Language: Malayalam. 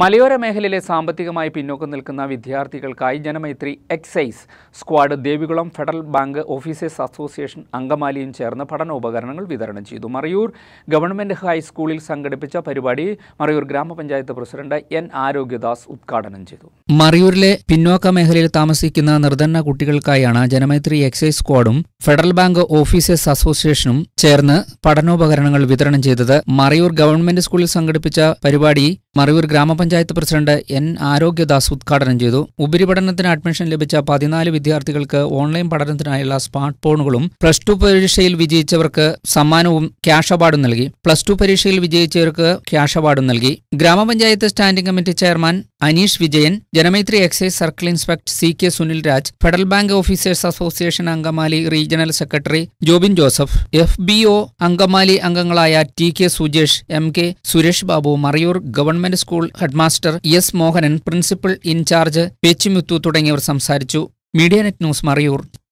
മലയോര മേഖലയിലെ സാമ്പത്തികമായി പിന്നോക്കം നിൽക്കുന്ന വിദ്യാർത്ഥികൾക്കായി Janamaithri excise squad Devikulam federal bank officers association അങ്കമാലിയും ചേർന്ന് പഠനോപകരണങ്ങൾ വിതരണം ചെയ്തു മറയൂർ ഗവൺമെൻറ് ഹൈസ്കൂളിൽ സംഘടിപ്പിച്ച പരിപാടി മറയൂർ ഗ്രാമപഞ്ചായത്ത് പ്രസിഡന്റ് എൻ ആരോഗ്യദാസ് ഉദ്ഘാടനം ചെയ്തു മറയൂരിലെ പിന്നോക്ക മേഖലയിൽ താമസിക്കുന്ന നിർധന കുട്ടികൾക്കായാണ് ജനമൈത്രി എക്സൈസ് സ്ക്വാഡും ഫെഡറൽ ബാങ്ക് ഓഫീസേഴ്സ് അസോസിയേഷനും ചേർന്ന് പഠനോപകരണങ്ങൾ വിതരണം ചെയ്തത് മറയൂർ ഗവൺമെന്റ് സ്കൂളിൽ സംഘടിപ്പിച്ച പരിപാടി മറയൂർ ഗ്രാമപഞ്ചായത്ത് പഞ്ചായത്ത് പ്രസിഡന്റ് എൻ ആരോഗ്യദാസ് ഉദ്ഘാടനം ചെയ്തു ഉപരിപഠനത്തിന് അഡ്മിഷൻ ലഭിച്ച പതിനാല് വിദ്യാർത്ഥികൾക്ക് ഓൺലൈൻ പഠനത്തിനായുള്ള സ്മാർട്ട് ഫോണുകളും പ്ലസ് ടു പരീക്ഷയിൽ വിജയിച്ചവർക്ക് സമ്മാനവും ക്യാഷ് അവാർഡും നൽകി പ്ലസ് ടു പരീക്ഷയിൽ വിജയിച്ചവർക്ക് ക്യാഷ് അവാർഡും നൽകി grama panchayat standing committee chairman Aneesh Vijayan Janamaithri excise circle inspector C K Sunil Raj federal bank officers association Angamaly regional secretary Jobin Joseph F B O Angamaly അംഗങ്ങളായ T K Sujesh M K Suresh Babu Marayur government school head headmaster S Mohanan principal incharge Pechumuthu തുടങ്ങിയവർ സംസാരിച്ചു മീഡിയ നെറ്റ് ന്യൂസ് മറിയൂർ